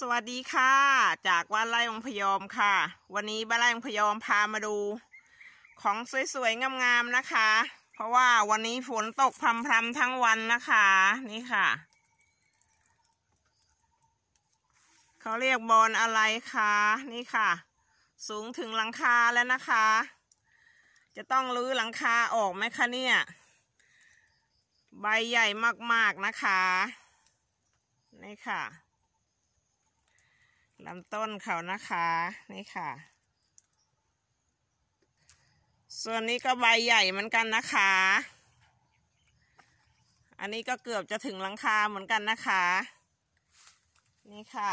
สวัสดีค่ะ จากวัดไร่องพยอมค่ะ วันนี้บ้านไร่องพยอมพามาดู ของสวยๆงามๆนะคะ เพราะว่าวันนี้ฝนตกพรำๆทั้งวันนะคะนี่ค่ะเขาเรียกบอลอะไรคะนี่ค่ะ สูงถึงหลังคาแล้วนะคะ จะต้องรื้อหลังคาออกไหมคะเนี่ย ใบใหญ่มากๆนะคะ นี่ค่ะลำต้นเขานะคะ นี่ค่ะ ส่วนนี้ก็ใบใหญ่เหมือนกันนะคะ อันนี้ก็เกือบจะถึงหลังคาเหมือนกันนะคะ นี่ค่ะ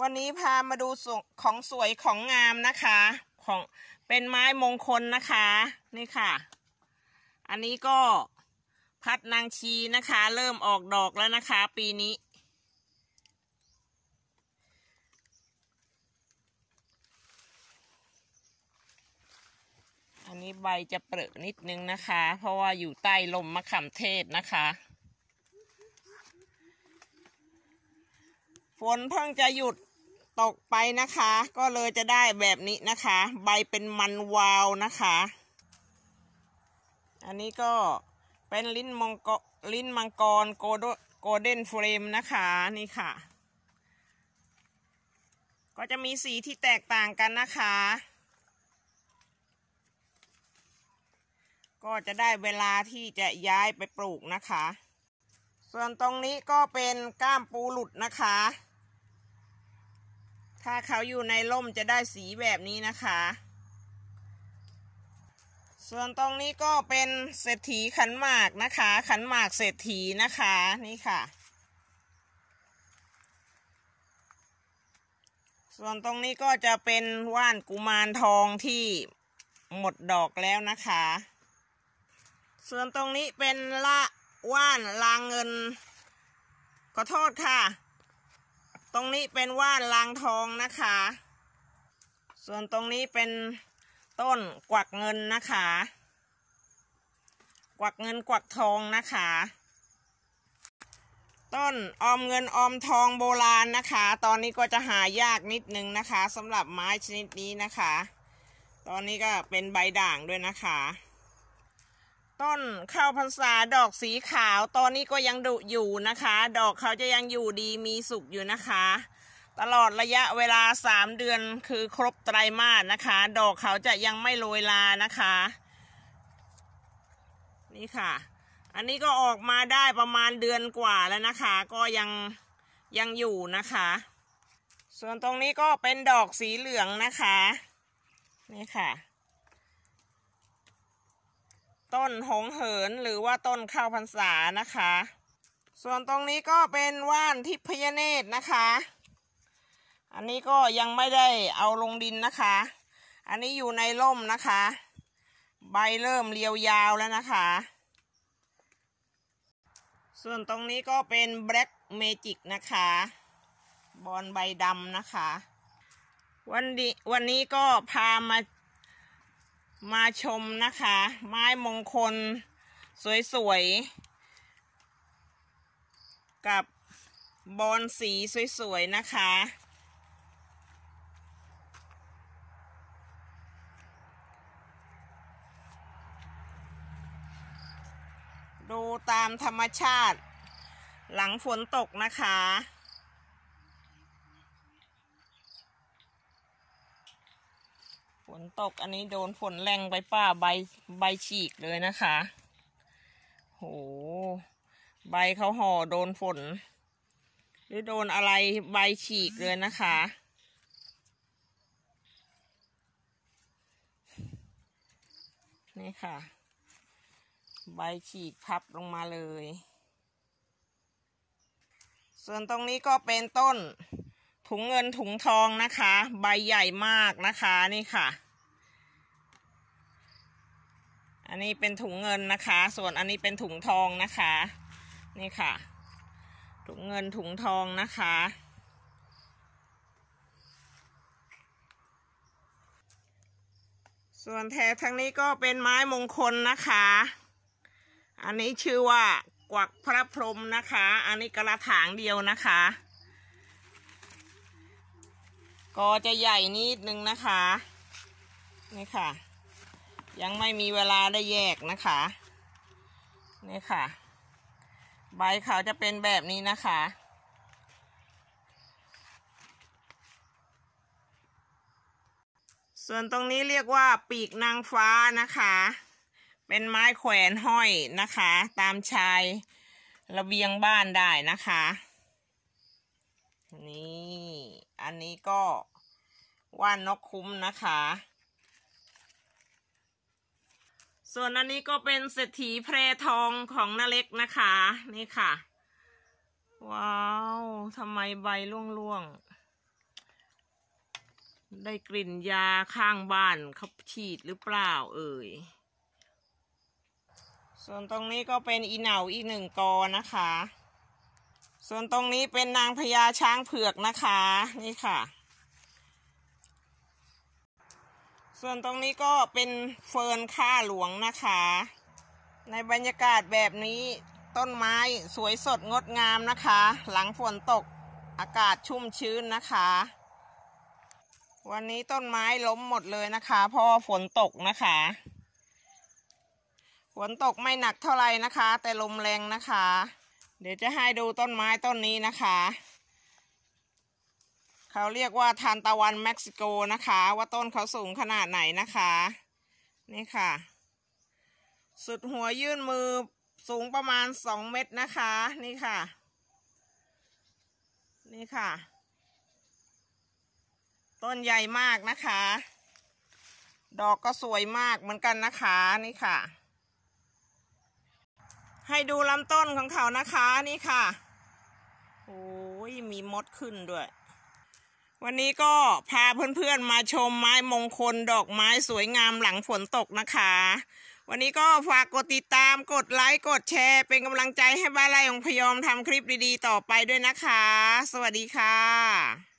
วันนี้พามาดูของสวยของงามนะคะของเป็นไม้มงคลนะคะนี่ค่ะ อันนี้ก็พัดนางชีนะคะ เริ่มออกดอกแล้วนะคะปีนี้ อันนี้ใบจะเปรอะนิดนึงนะคะ เพราะว่าอยู่ใต้ลมมะขามเทศนะคะ ฝนเพิ่งจะหยุดตกไปนะคะ ก็เลยจะได้แบบนี้นะคะ ใบเป็นมันวาวนะคะ อันนี้ก็เป็นลิ้นมังกรลิ้นมังกรโกลเด้นเฟรมนะคะ นี่ค่ะ ก็จะมีสีที่แตกต่างกันนะคะ ก็จะได้เวลาที่จะย้ายไปปลูกนะคะ ส่วนตรงนี้ก็เป็นก้ามปูหลุดนะคะ ถ้าเขาอยู่ในร่มจะได้สีแบบนี้นะคะส่วนตรงนี้ก็เป็นเศรษฐีขันหมากนะคะขันหมากเศรษฐีนะคะนี่ค่ะ ส่วนตรงนี้ก็จะเป็นว่านกุมารทองที่หมดดอกแล้วนะคะ ส่วนตรงนี้เป็นละว่านลางเงินขอโทษค่ะ ตรงนี้เป็นว่านลางทองนะคะ ส่วนตรงนี้เป็นต้น กวักเงินนะคะ กวักเงินกวักทองนะคะ ต้นออมเงินออมทองโบราณนะคะ ตอนนี้ก็จะหายากนิดนึงนะคะสำหรับไม้ชนิดนี้นะคะ ตอนนี้ก็เป็นใบด่างด้วยนะคะ ต้นข้าวพรรษาดอกสีขาว ตอนนี้ก็ยังดุอยู่นะคะ ดอกเขาจะยังอยู่ดีมีสุกอยู่นะคะตลอดระยะเวลา 3 เดือนคือครบไตรมาสนะคะ ดอกเขาจะยังไม่โรยลานะคะนี่ค่ะ อันนี้ก็ออกมาได้ประมาณเดือนกว่าแล้วนะคะ ก็ยังยังอยู่นะคะ ส่วนตรงนี้ก็เป็นดอกสีเหลืองนะคะนี่ค่ะ ต้นหงเหินหรือว่าต้นข้าวพรรษานะคะ ส่วนตรงนี้ก็เป็นว่านทิพยเนตรนะคะอันนี้ก็ยังไม่ได้เอาลงดินนะคะ อันนี้อยู่ในร่มนะคะ ใบเริ่มเรียวยาวแล้วนะคะ ส่วนตรงนี้ก็เป็นแบล็กเมจิกนะคะ บอลใบดำนะคะ วันดีวันนี้ก็พามามาชมนะคะ ไม้มงคลสวยๆ กับบอลสีสวยๆนะคะดูตามธรรมชาติ หลังฝนตกนะคะ ฝนตกอันนี้โดนฝนแรงไปป้าใบใบฉีกเลยนะคะโหใบเขาห่อโดนฝน หรือโดนอะไรใบฉีกเลยนะคะ นี่ค่ะใบฉีกพับลงมาเลย ส่วนตรงนี้ก็เป็นต้นถุงเงินถุงทองนะคะ ใบใหญ่มากนะคะนี่ค่ะ อันนี้เป็นถุงเงินนะคะ ส่วนอันนี้เป็นถุงทองนะคะ นี่ค่ะ ถุงเงินถุงทองนะคะ ส่วนแถบทางนี้ก็เป็นไม้มงคลนะคะอันนี้ชื่อว่ากวักพระพรหมนะคะ อันนี้กระถางเดียวนะคะ ก็จะใหญ่นิดนึงนะคะ นี่ค่ะ ยังไม่มีเวลาได้แยกนะคะ นี่ค่ะ ใบเขาจะเป็นแบบนี้นะคะ ส่วนตรงนี้เรียกว่าปีกนางฟ้านะคะเป็นไม้แขวนห้อยนะคะตามชายระเบียงบ้านได้นะคะ นี่อันนี้ก็ว่านนกคุ้มนะคะ ส่วนอันนี้ก็เป็นเศรษฐีแพรทองของนาเล็กนะคะ นี่ค่ะ ว้าวทำไมใบร่วงๆ ได้กลิ่นยาข้างบ้านเขาฉีดหรือเปล่าเอ่ยส่วนตรงนี้ก็เป็นอีเหนาอีกหนึ่งกอนะคะ ส่วนตรงนี้เป็นนางพญาช้างเผือกนะคะนี่ค่ะ ส่วนตรงนี้ก็เป็นเฟิร์นข้าหลวงนะคะ ในบรรยากาศแบบนี้ต้นไม้สวยสดงดงามนะคะ หลังฝนตกอากาศชุ่มชื้นนะคะ วันนี้ต้นไม้ล้มหมดเลยนะคะเพราะฝนตกนะคะนตกไม่หนักเท่าไหร่นะคะ แต่ลมแรงนะคะ เดี๋ยวจะให้ดูต้นไม้ต้นนี้นะคะเขาเรียกว่าทานตะวันเม็กซิโกนะคะ ว่าต้นเขาสูงขนาดไหนนะคะนี่ค่ะ สุดหัวยื่นมือสูงประมาณสองเมตรนะคะนี่ค่ะนี่ค่ะ ต้นใหญ่มากนะคะ ดอกก็สวยมากเหมือนกันนะคะนี่ค่ะให้ดูลำต้นของเขานะคะนี่ค่ะโอ้ยมีมดขึ้นด้วย วันนี้ก็พาเพื่อนๆมาชมไม้มงคลดอกไม้สวยงามหลังฝนตกนะคะ วันนี้ก็ฝากกดติดตามกดไลค์ กดแชร์ เป็นกำลังใจให้บ้านไร่ของพยอมทำคลิปดีๆต่อไปด้วยนะคะ สวัสดีค่ะ